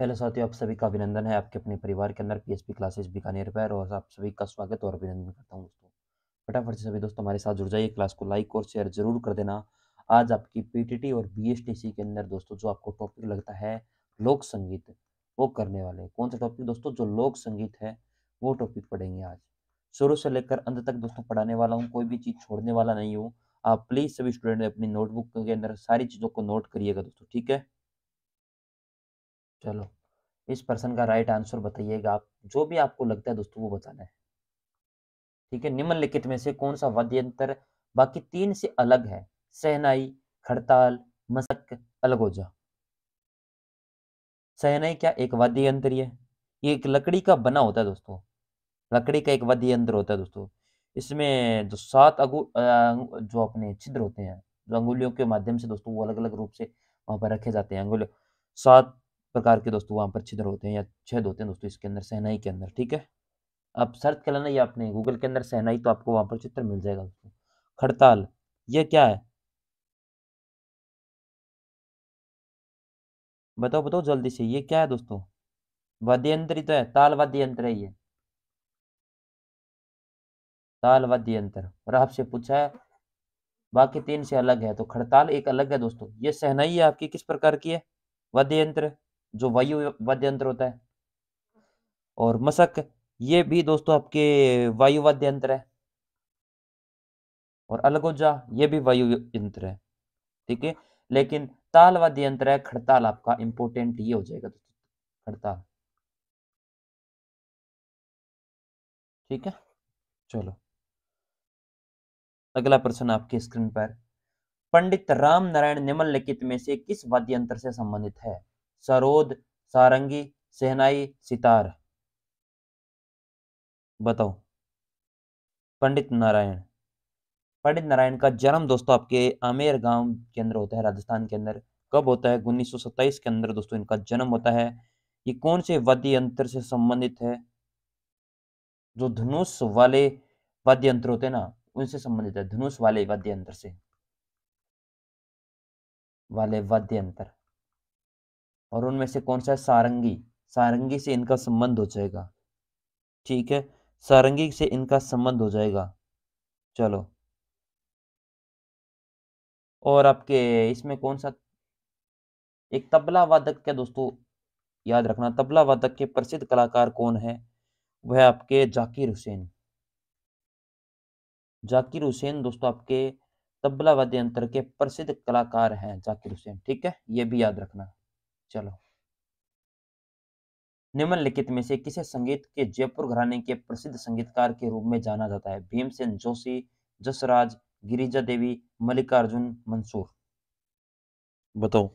hello साथियों आप सभी का अभिनंदन है आपके अपने परिवार के अंदर पी क्लासेस बीकानेर पर और आप सभी का स्वागत और अभिनंदन करता हूं दोस्तों फटाफट से सभी दोस्तों हमारे साथ जुड़ जाइए क्लास को लाइक और शेयर जरूर कर देना आज आपकी पीटीटी और बीएसटीसी के अंदर दोस्तों जो आपको टॉपिक लगता है लोक संगीत वो करने वाले कौन सा टॉपिक दोस्तों जो लोक संगीत है वो टॉपिक पढ़ेंगे आज शुरू से लेकर अंत तक दोस्तों पढ़ाने वाला हूँ कोई भी चीज़ छोड़ने वाला नहीं हूँ आप प्लीज़ सभी स्टूडेंट अपनी नोटबुक के अंदर सारी चीज़ों को नोट करिएगा दोस्तों ठीक है चलो इस प्रश्न का राइट आंसर बताइएगा आप जो भी आपको लगता है दोस्तों वो बताना है ठीक है निम्नलिखित में से कौन सा वाद्य यंत्र बाकी तीन से अलग है सहनाई खड़ताल मशक अलगोजा सहनाई क्या एक वाद्य यंत्र है ये एक लकड़ी का बना होता है दोस्तों लकड़ी का एक वाद्य यंत्र होता है दोस्तों इसमें जो सात अगु जो अपने छिद्र होते हैं जो अंगुलियों के माध्यम से दोस्तों वो अलग अलग रूप से वहां पर रखे जाते हैं अंगुलियों सात प्रकार के दोस्तों वहाँ पर छिद्र होते हैं या छेद होते हैं दोस्तों इसके अंदर सहनाई के अंदर ठीक है आप सर्च कर लेना या अपने गूगल के अंदर सहनाई तो आपको वहाँ पर चित्र मिल जाएगा दोस्तों खड़ताल ये क्या है बताओ बताओ जल्दी से ये क्या है दोस्तों वाद्य यंत्र ही तो है ताल वाद्य यंत्र है ये ताल वाद्य यंत्र और आपसे पूछा है बाकी तीन से अलग है तो खड़ताल एक अलग है दोस्तों ये सहनाई है आपकी किस प्रकार की है वाद्य यंत्र जो वायु वाद्य यंत्र होता है और मशक ये भी दोस्तों आपके वायु वाद्य यंत्र है और अलगोजा ये भी वायु यंत्र है ठीक है लेकिन ताल वाद्य यंत्र है खड़ताल आपका इंपोर्टेंट ये हो जाएगा दोस्तों खड़ताल ठीक है चलो अगला प्रश्न आपके स्क्रीन पर पंडित राम नारायण निम्नलिखित में से किस वाद्य यंत्र से संबंधित है सरोद सारंगी सहनाई सितार बताओ पंडित नारायण पंडित नारायण का जन्म दोस्तों आपके आमेर गांव के अंदर होता है राजस्थान के अंदर कब होता है उन्नीस के अंदर दोस्तों इनका जन्म होता है ये कौन से वाद्य यंत्र से संबंधित है जो धनुष वाले वाद्य यंत्र होते हैं ना उनसे संबंधित है धनुष वाले वाद्य यंत्र से वाले वाद्य यंत्र और उनमें से कौन सा है सारंगी सारंगी से इनका संबंध हो जाएगा ठीक है सारंगी से इनका संबंध हो जाएगा चलो और आपके इसमें कौन सा एक तबला वादक क्या दोस्तों याद रखना तबला वादक के प्रसिद्ध कलाकार कौन है वह आपके जाकिर हुसैन जाकिर हुसैन दोस्तों आपके तबला वाद्य यंत्र के प्रसिद्ध कलाकार हैं जाकिर हुसैन ठीक है ये भी याद रखना चलो निम्नलिखित में से किसे संगीत के जयपुर घराने के प्रसिद्ध संगीतकार के रूप में जाना जाता है भीमसेन जोशी जसराज गिरिजा देवी मल्लिकार्जुन मंसूर बताओ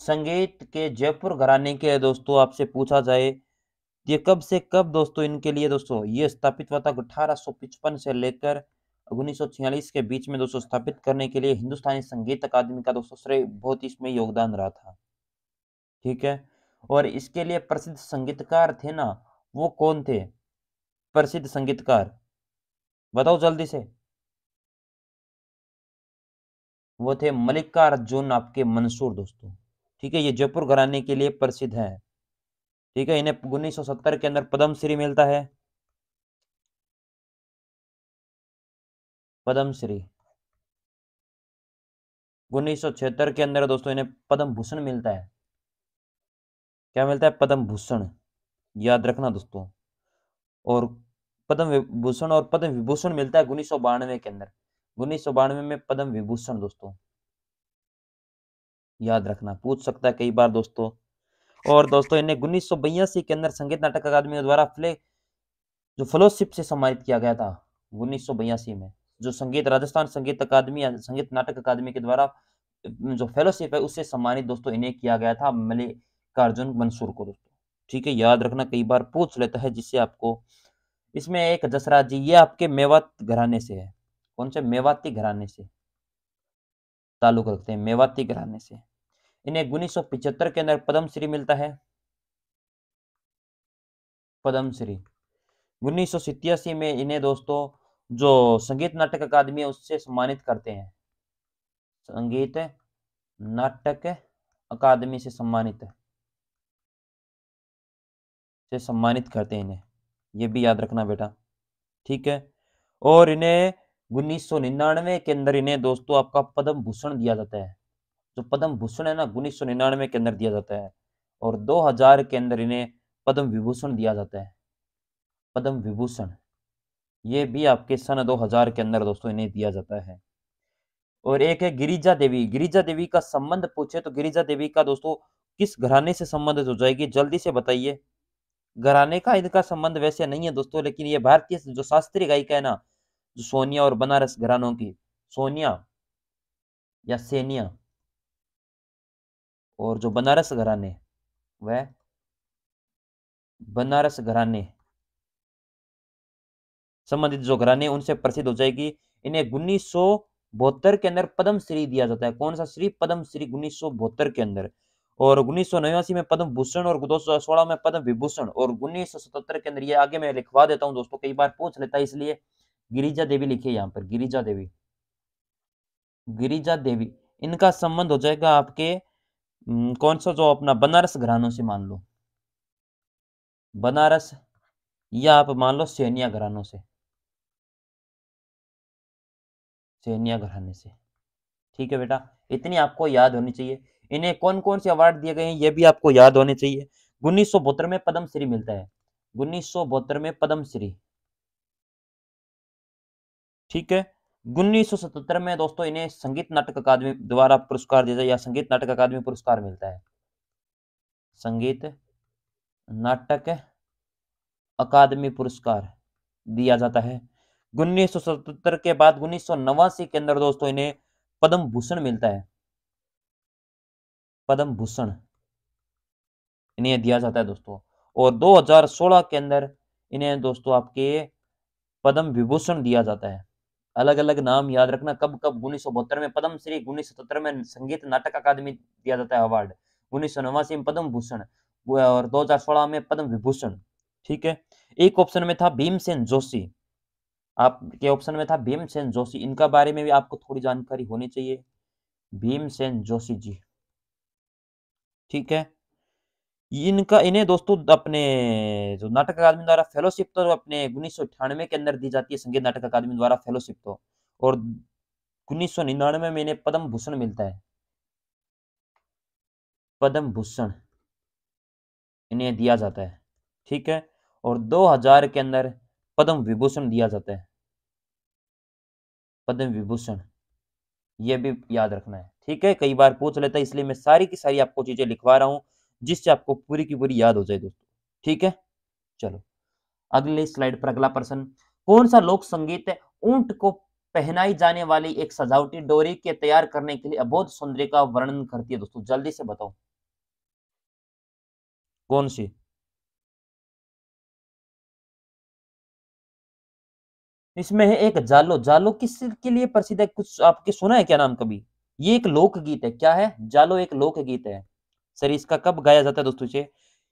संगीत के जयपुर घराने के दोस्तों आपसे पूछा जाए ये कब से कब दोस्तों इनके लिए दोस्तों ये स्थापित हुआ था अठारह से लेकर छियालीस के बीच में दोस्तों स्थापित करने के लिए हिंदुस्तानी संगीत अकादमी का दोस्तों श्रेय बहुत इसमें योगदान रहा था ठीक है और इसके लिए प्रसिद्ध संगीतकार थे ना वो कौन थे प्रसिद्ध संगीतकार बताओ जल्दी से वो थे मलिकार्जुन अर्जुन आपके मंसूर दोस्तों ठीक है ये जयपुर घराने के लिए प्रसिद्ध है ठीक है इन्हें उन्नीस के अंदर पद्मश्री मिलता है उन्नीस सौ उन्नीस के अंदर दोस्तों इन्हें पद्म भूषण मिलता है क्या मिलता है पद्म भूषण याद रखना दोस्तों और पद्म विभूषण और पद्म विभूषण मिलता है उन्नीस के अंदर उन्नीस में पद्म विभूषण दोस्तों याद रखना पूछ सकता है कई बार दोस्तों और दोस्तों इन्हें उन्नीस के अंदर संगीत नाटक अकादमी द्वारा फ्ले जो फेलोशिप से सम्मानित किया गया था उन्नीस में जो संगीत राजस्थान संगीत अकादमी संगीत नाटक अकादमी के द्वारा जो फेलोशिप है उससे सम्मानित दोस्तों इन्हें किया गया था मल्लिकार्जुन मंसूर को दोस्तों ठीक है याद रखना कई बार पूछ लेता है जिससे आपको इसमें एक जसराज जी ये आपके मेवात घराने से है कौन से मेवाती घराने से ताल्लुक रखते हैं मेवाती घराने से इन्हें उन्नीस के अंदर पद्मश्री मिलता है पद्मश्री उन्नीस में इन्हें दोस्तों जो संगीत नाटक अकादमी है उससे सम्मानित करते हैं संगीत नाटक अकादमी से सम्मानित से सम्मानित करते हैं इन्हें ये भी याद रखना बेटा ठीक है और इन्हें उन्नीस के अंदर इन्हें दोस्तों आपका पद्म भूषण दिया जाता है तो पद्म भूषण है ना उन्नीस सौ निन्यानवे के अंदर दिया जाता है और 2000 के अंदर इन्हें पद्म विभूषण दिया जाता है पद्म विभूषण ये भी आपके सन 2000 के अंदर दोस्तों इन्हें दिया जाता है और एक है गिरिजा देवी गिरिजा देवी का संबंध पूछे तो गिरिजा देवी का दोस्तों किस घराने से संबंधित हो जाएगी जल्दी से बताइए घराने का इनका संबंध वैसे नहीं है दोस्तों लेकिन ये भारतीय जो शास्त्रीय गायिका है ना जो सोनिया और बनारस घरानों की सोनिया या सेनिया और जो बनारस घराने वह बनारस घराने संबंधित जो घराने उनसे प्रसिद्ध हो जाएगी इन्हें उन्नीस सौ बहत्तर के अंदर पद्म श्री दिया जाता है कौन सा श्री पद्म श्री उन्नीस सौ बहत्तर के अंदर और उन्नीस सौ नवासी में पद्म भूषण और दो सौ सोलह में पद्म विभूषण और उन्नीस सौ सतहत्तर के अंदर ये आगे मैं लिखवा देता हूँ दोस्तों कई बार पूछ लेता है इसलिए गिरिजा देवी है यहाँ पर गिरिजा देवी गिरिजा देवी इनका संबंध हो जाएगा आपके हम्म, कौन सा जो अपना बनारस घरानों से मान लो बनारस या आप मान लो सैनिया घरानों से सैनिया घराने से ठीक है बेटा इतनी आपको याद होनी चाहिए इन्हें कौन कौन से अवार्ड दिए गए हैं ये भी आपको याद होने चाहिए उन्नीस में पद्मश्री मिलता है उन्नीस में पद्मश्री श्री ठीक है उन्नीस में दोस्तों इन्हें संगीत नाटक अकादमी द्वारा पुरस्कार दिया जाए या संगीत नाटक अकादमी पुरस्कार मिलता है संगीत नाटक अकादमी पुरस्कार दिया जाता है उन्नीस के बाद उन्नीस के अंदर दोस्तों इन्हें पद्म भूषण मिलता है पद्म भूषण इन्हें दिया जाता है दोस्तों और 2016 के अंदर इन्हें दोस्तों आपके पद्म विभूषण दिया जाता है अलग अलग नाम याद रखना कब कब उन्नीस में पद्म श्री उन्नीस में संगीत नाटक अकादमी दिया जाता है अवार्ड उन्नीस में पद्म भूषण और सोलह में पद्म विभूषण ठीक है एक ऑप्शन में था भीमसेन जोशी आपके ऑप्शन में था भीमसेन जोशी इनका बारे में भी आपको थोड़ी जानकारी होनी चाहिए भीमसेन जोशी जी ठीक है इनका इन्हें दोस्तों अपने जो नाटक अकादमी द्वारा फेलोशिप तो अपने उन्नीस के अंदर दी जाती है संगीत नाटक अकादमी द्वारा फेलोशिप तो और उन्नीस में इन्हें पद्म भूषण मिलता है पद्म भूषण इन्हें दिया जाता है ठीक है और 2000 के अंदर पद्म विभूषण दिया जाता है पद्म विभूषण यह भी याद रखना है ठीक है कई बार पूछ लेता है इसलिए मैं सारी की सारी आपको चीजें लिखवा रहा हूं जिससे आपको पूरी की पूरी याद हो जाए दोस्तों ठीक है चलो अगले स्लाइड पर अगला प्रश्न कौन सा लोक संगीत है ऊंट को पहनाई जाने वाली एक सजावटी डोरी के तैयार करने के लिए अबोध सौंदर्य का वर्णन करती है दोस्तों जल्दी से बताओ कौन सी इसमें है एक जालो जालो किस के लिए प्रसिद्ध है कुछ आपके सुना है क्या नाम कभी ये एक लोक गीत है क्या है जालो एक लोक गीत है सर इसका कब गाया जाता है दोस्तों ये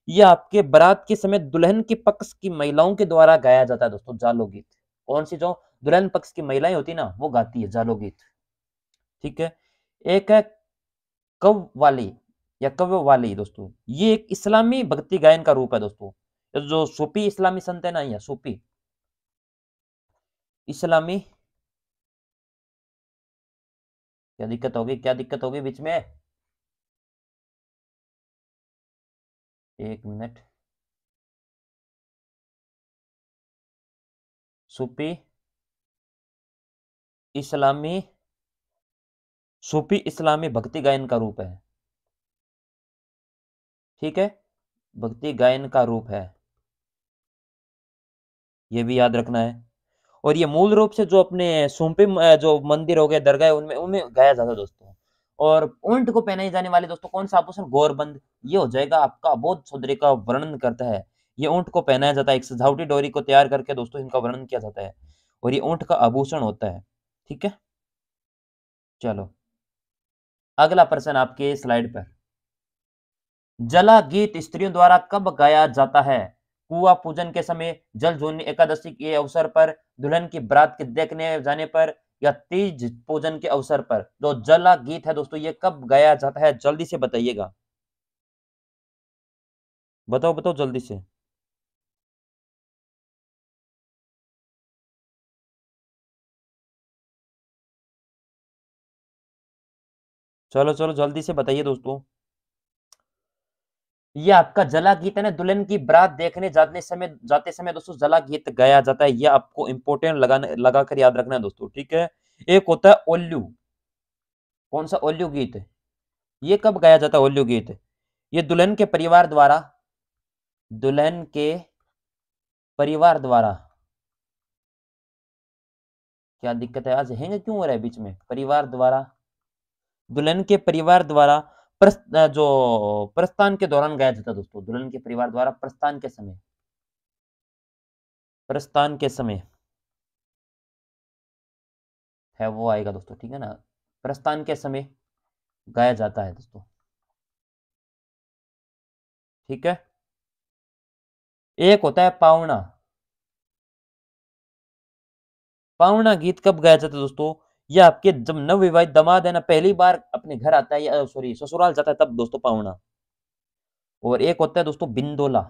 ये आपके बरात के समय दुल्हन के पक्ष की महिलाओं के द्वारा गाया जाता है दोस्तों जालो गीत कौन सी जो दुल्हन पक्ष की महिलाएं होती ना वो गाती है जालो गीत ठीक है एक है कव वाली या कव वाली दोस्तों ये एक इस्लामी भक्ति गायन का रूप है दोस्तों जो सूफी इस्लामी संत है ना यह सूफी इस्लामी क्या दिक्कत होगी क्या दिक्कत होगी बीच में एक मिनट सूफी इस्लामी सूफी इस्लामी भक्ति गायन का रूप है ठीक है भक्ति गायन का रूप है यह भी याद रखना है और ये मूल रूप से जो अपने सूंपी जो मंदिर हो गए दरगाह उनमें उनमें गाया जाता है दोस्तों और ऊंट को पहनाई जाने वाले दोस्तों कौन सा आभूषण गोरबंद ये हो जाएगा आपका बोध सौंदर्य का वर्णन करता है ये ऊँट को पहनाया जाता है एक सजावटी डोरी को तैयार करके दोस्तों इनका वर्णन किया जाता है और ये ऊँट का आभूषण होता है ठीक है चलो अगला प्रश्न आपके स्लाइड पर जला गीत स्त्रियों द्वारा कब गाया जाता है कुआ पूजन के समय जल जोनी एकादशी के अवसर पर दुल्हन की बरात के देखने जाने पर या तीज पूजन के अवसर पर जो जला गीत है दोस्तों ये कब गाया जाता है जल्दी से बताइएगा बताओ बताओ जल्दी से चलो चलो जल्दी से बताइए दोस्तों ये आपका जला गीत है ना दुल्हन की बरात देखने जाने समय जाते समय दोस्तों जला गीत गाया जाता है ये आपको इंपोर्टेंट लगा लगाकर याद रखना है दोस्तों ठीक है एक होता है ओल्यू कौन सा ओल्यू गीत ये कब गाया जाता है ओल्यू गीत ये दुल्हन के परिवार द्वारा दुल्हन के परिवार द्वारा क्या दिक्कत है आज हैंग क्यों हो रहा है बीच में परिवार द्वारा दुल्हन के परिवार द्वारा प्रस्त जो प्रस्थान के दौरान गाया जाता दोस्तों दुल्हन के परिवार द्वारा प्रस्थान के समय प्रस्थान के समय है वो आएगा दोस्तों ठीक है ना प्रस्थान के समय गाया जाता है दोस्तों ठीक है एक होता है पावना पावना गीत कब गाया जाता है दोस्तों यह आपके जब नवविवाहित दमाद है ना पहली बार अपने घर आता है या सॉरी ससुराल जाता है तब दोस्तों पावना और एक होता है दोस्तों बिंदोला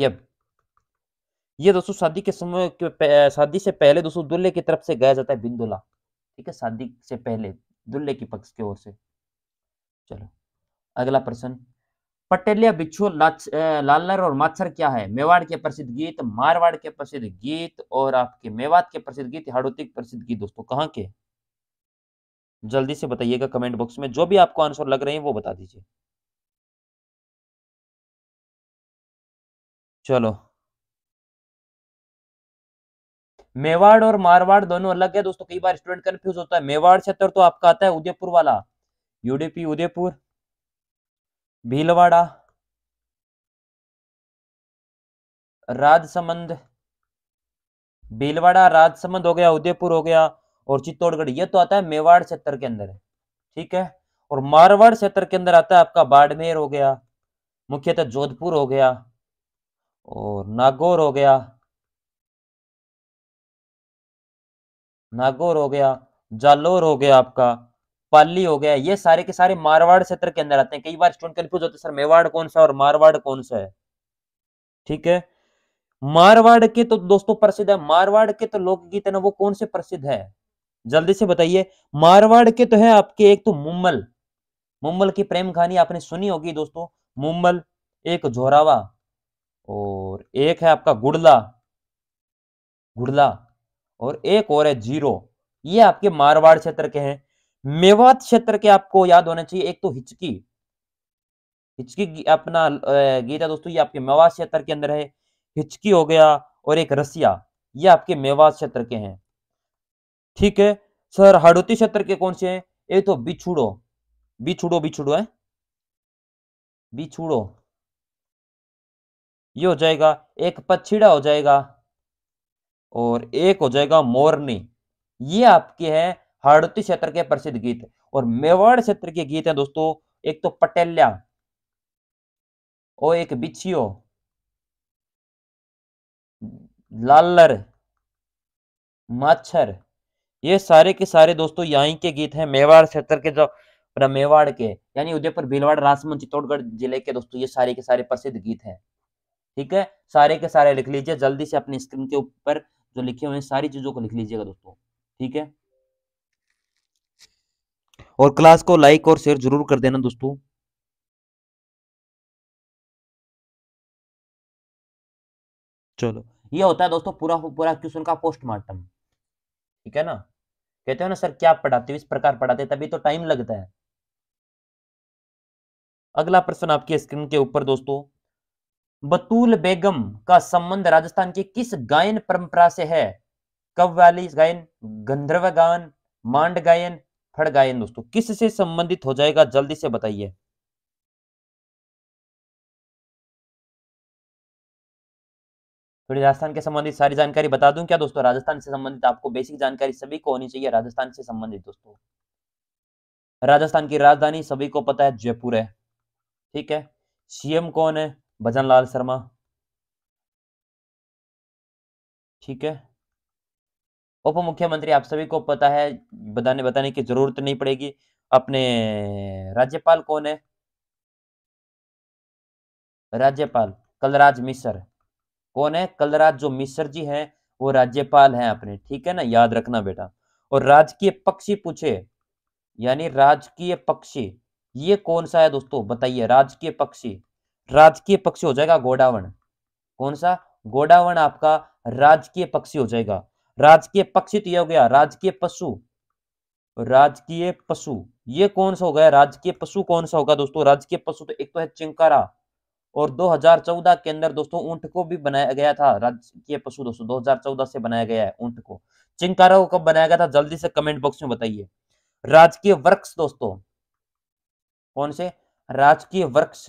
ये ये दोस्तों शादी के समय शादी से पहले दोस्तों दुल्हे की तरफ से गाया जाता है बिंदोला ठीक है शादी से पहले दुल्हे की पक्ष की ओर से चलो अगला प्रश्न पटेलिया बिच्छू लालनर और माछर क्या है मेवाड़ के प्रसिद्ध गीत मारवाड़ के प्रसिद्ध गीत और आपके मेवात के प्रसिद्ध गीत हाड़ोती प्रसिद्ध गीत दोस्तों कहाँ के जल्दी से बताइएगा कमेंट बॉक्स में जो भी आपको आंसर लग रहे हैं वो बता दीजिए चलो मेवाड़ और मारवाड़ दोनों अलग है दोस्तों कई बार स्टूडेंट कंफ्यूज होता है मेवाड़ क्षेत्र तो आपका आता है उदयपुर वाला यूडीपी उदयपुर भीलवाड़ा राजसमंद भीलवाड़ा राजसमंद हो गया उदयपुर हो गया और चित्तौड़गढ़ ये तो आता है मेवाड़ क्षेत्र के अंदर ठीक है और मारवाड़ क्षेत्र के अंदर आता है आपका बाड़मेर हो गया मुख्यतः जोधपुर हो गया और नागौर हो गया नागौर हो गया जालोर हो गया आपका पाली हो गया ये सारे के सारे मारवाड़ क्षेत्र के अंदर आते हैं कई बार स्टूडेंट कंफ्यूज होते हैं सर मेवाड़ कौन सा और मारवाड़ कौन सा है ठीक है मारवाड़ के तो दोस्तों प्रसिद्ध है मारवाड़ के तो लोकगीत है ना वो कौन से प्रसिद्ध है जल्दी से बताइए मारवाड़ के तो है आपके एक तो मुम्मल मुम्बल की प्रेम कहानी आपने सुनी होगी दोस्तों मुम्बल एक झोरावा और एक है आपका गुड़ला गुड़ला और एक और है जीरो ये आपके मारवाड़ क्षेत्र के हैं मेवात क्षेत्र के आपको याद होना चाहिए एक तो हिचकी हिचकी अपना गीत है दोस्तों ये आपके मेवात क्षेत्र के अंदर है हिचकी हो गया और एक रसिया ये आपके मेवात क्षेत्र के हैं ठीक है सर हड़ौती क्षेत्र के कौन से हैं एक तो बिछुड़ो बिछुड़ो बिछुड़ो है बिछुड़ो ये हो जाएगा एक पछिड़ा हो जाएगा और एक हो जाएगा मोरनी ये आपके हैं हड़ती क्षेत्र के प्रसिद्ध गीत और मेवाड़ क्षेत्र के गीत हैं दोस्तों एक तो पटेल्या और एक बिछियो लालर माछर ये सारे के सारे दोस्तों यहाँ के गीत हैं मेवाड़ क्षेत्र के जो मेवाड़ के यानी उदयपुर भीलवाड़ राजसमंद चित्तौड़गढ़ जिले के दोस्तों ये सारे के सारे प्रसिद्ध गीत हैं ठीक है सारे के सारे लिख लीजिए जल्दी से अपनी स्क्रीन के ऊपर जो लिखे हुए हैं सारी चीजों को लिख लीजिएगा दोस्तों ठीक है और क्लास को लाइक और शेयर जरूर कर देना दोस्तों चलो ये होता है दोस्तों पूरा पूरा क्वेश्चन का पोस्टमार्टम ठीक है ना कहते हो ना सर क्या पढ़ाते हो इस प्रकार पढ़ाते तभी तो टाइम लगता है अगला प्रश्न आपकी स्क्रीन के ऊपर दोस्तों बतूल बेगम का संबंध राजस्थान की किस गायन परंपरा से है कव्वाली गायन गंधर्व गायन मांड गायन खड़गायन दोस्तों किससे संबंधित हो जाएगा जल्दी से बताइए थोड़ी राजस्थान के संबंधित सारी जानकारी बता दूं क्या दोस्तों राजस्थान से संबंधित आपको बेसिक जानकारी सभी को होनी चाहिए राजस्थान से संबंधित दोस्तों राजस्थान की राजधानी सभी को पता है जयपुर है ठीक है सीएम कौन है भजन लाल शर्मा ठीक है उप मुख्यमंत्री आप सभी को पता है बताने बताने की जरूरत नहीं पड़ेगी अपने राज्यपाल कौन है राज्यपाल कलराज मिश्र कौन है कलराज जो मिश्र जी हैं वो राज्यपाल हैं अपने ठीक है ना याद रखना बेटा और राजकीय पक्षी पूछे यानी राजकीय पक्षी ये कौन सा है दोस्तों बताइए राजकीय पक्षी राजकीय पक्षी हो जाएगा गोडावन कौन सा गोडावन आपका राजकीय पक्षी हो जाएगा राजकीय पक्षी तो यह हो गया राजकीय पशु राजकीय पशु ये कौन सा हो गया राजकीय पशु कौन सा होगा दोस्तों राजकीय पशु तो एक तो है चिंकारा और 2014 के अंदर दोस्तों ऊंट को भी बनाया गया था राजकीय पशु दोस्तों 2014 से बनाया गया है ऊंट को चिंकारा को कब बनाया गया था जल्दी से कमेंट बॉक्स में बताइए राजकीय वृक्ष दोस्तों कौन से राजकीय वृक्ष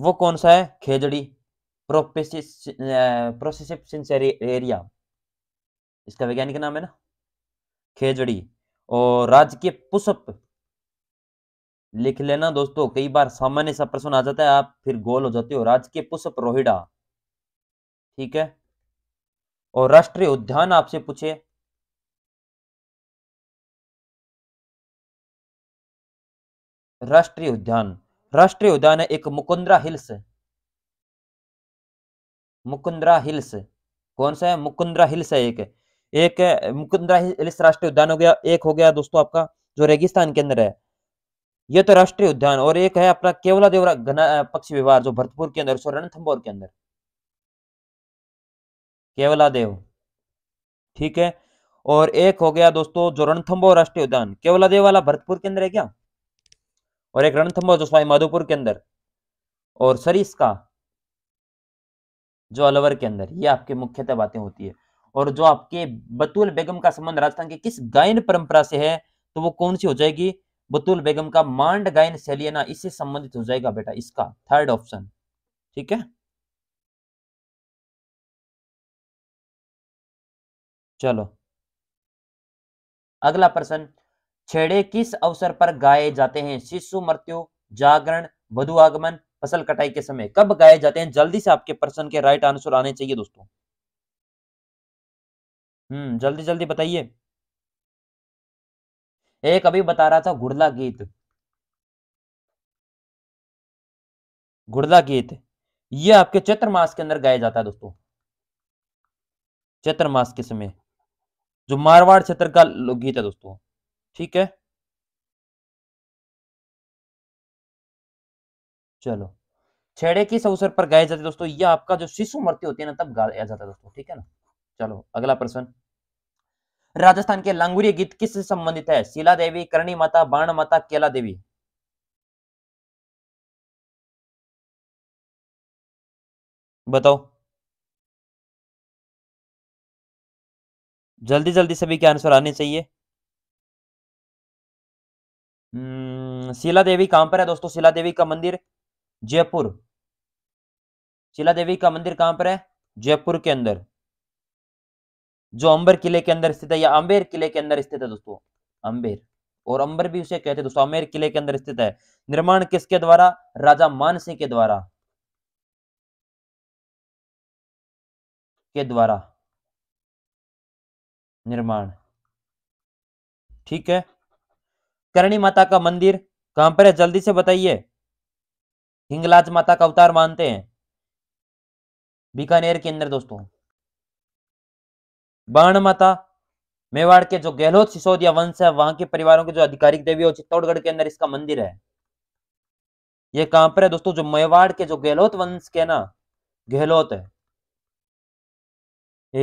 वो कौन सा है खेजड़ी प्रोपेसिस सिंसेरी एरिया इसका वैज्ञानिक नाम है ना खेजड़ी और राजकीय पुष्प लिख लेना दोस्तों कई बार सामान्य सा प्रश्न आ जाता है आप फिर गोल हो जाते हो राजकीय पुष्प रोहिड़ा ठीक है और राष्ट्रीय उद्यान आपसे पूछे राष्ट्रीय उद्यान राष्ट्रीय उद्यान है एक मुकुंद्रा हिल्स मुकुंद्रा हिल्स कौन सा है मुकुंद्रा हिल्स है एक एक मुकुंदरा हिल्स राष्ट्रीय उद्यान हो गया एक हो गया दोस्तों आपका जो रेगिस्तान के अंदर है ये तो राष्ट्रीय उद्यान और एक है अपना केवला देवरा घना पक्षी विवाह जो भरतपुर के अंदर रणथम्बोर के अंदर केवला देव ठीक है और एक हो गया दोस्तों जो रणथम्बोर राष्ट्रीय उद्यान केवला देव वाला भरतपुर के अंदर है क्या और एक रणथम्बोर जो स्वाई माधोपुर के अंदर और सरिस का जो अलवर के अंदर ये आपके मुख्यतः बातें होती है और जो आपके बतूल बेगम का संबंध राजस्थान के किस गायन परंपरा से है तो वो कौन सी हो जाएगी बतूल बेगम का मांड गायन सेलियना इससे संबंधित हो जाएगा बेटा इसका थर्ड ऑप्शन ठीक है चलो अगला प्रश्न छेड़े किस अवसर पर गाए जाते हैं शिशु मृत्यु जागरण वधु आगमन फसल कटाई के समय कब गाए जाते हैं जल्दी से आपके प्रश्न के राइट आंसर आने चाहिए दोस्तों हम्म जल्दी जल्दी बताइए एक अभी बता रहा था घुड़ला गीत घुड़ला गीत ये आपके चैत्र मास के अंदर गाया जाता है दोस्तों चैत्र मास के समय जो मारवाड़ क्षेत्र का गीत है दोस्तों ठीक है चलो छेड़े किस अवसर पर गाया जाता है दोस्तों ये आपका जो शिशु मृत्यु होती है ना तब गाया जाता है दोस्तों ठीक है ना चलो अगला प्रश्न राजस्थान के लंगुरी गीत किससे संबंधित है शिला देवी करणी माता बाण माता केला देवी बताओ जल्दी जल्दी सभी के आंसर आने चाहिए हम्म, शिला देवी कहां पर है दोस्तों शिला देवी का मंदिर जयपुर शिला देवी का मंदिर कहां पर है जयपुर के अंदर जो अंबर किले के अंदर स्थित है या अंबेर किले के अंदर स्थित है दोस्तों अंबेर और अंबर भी उसे कहते हैं दोस्तों अंबेर किले के अंदर स्थित है निर्माण किसके द्वारा राजा मान के द्वारा के द्वारा निर्माण ठीक है करणी माता का मंदिर कहां पर है जल्दी से बताइए हिंगलाज माता का अवतार मानते हैं बीकानेर के अंदर दोस्तों बाणमाता मेवाड़ के जो गहलोत सिसोदिया वंश है वहां के परिवारों के जो आधिकारिक देवी और चित्तौड़गढ़ के अंदर इसका मंदिर है ये कहां पर है दोस्तों जो मेवाड़ के जो गहलोत वंश के ना गहलोत है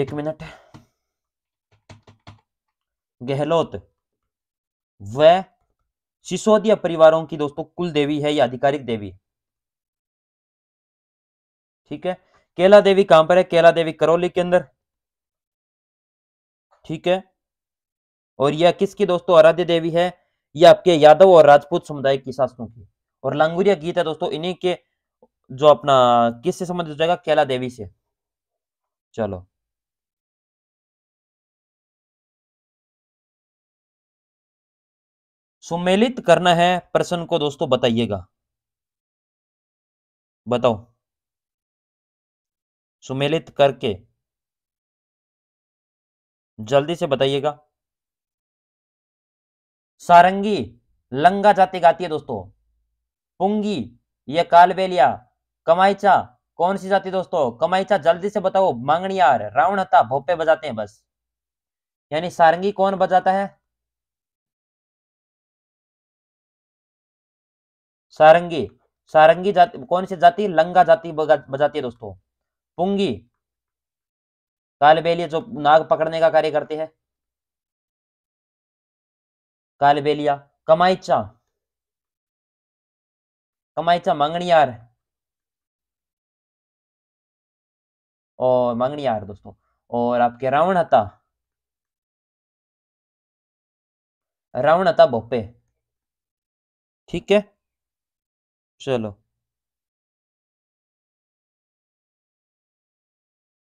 एक मिनट गहलोत वह सिसोदिया परिवारों की दोस्तों कुल देवी है या आधिकारिक देवी ठीक है केला देवी कहां पर है केला देवी करौली के अंदर ठीक है और यह किसकी दोस्तों आराध्य देवी है यह आपके यादव और राजपूत समुदाय की शासकों की और लंगुरिया गीत है दोस्तों इन्हीं के जो अपना किससे संबंधित हो जाएगा कैला देवी से चलो सुमेलित करना है प्रश्न को दोस्तों बताइएगा बताओ सुमेलित करके जल्दी से बताइएगा सारंगी लंगा जाति गाती है दोस्तों पुंगी यह कालबेलिया कमाईचा कौन सी जाति दोस्तों कमाईचा जल्दी से बताओ यार रावण हता भोपे बजाते हैं बस यानी सारंगी कौन बजाता है सारंगी सारंगी जाति कौन सी जाति लंगा जाति बजाती है दोस्तों पुंगी काले बेलिया जो नाग पकड़ने का कार्य करते हैं कालबेलिया बेलिया कमाइचा कमाइचा मंगनियार और मंगनियार दोस्तों और आपके रावण हता रावण हता भोपे ठीक है चलो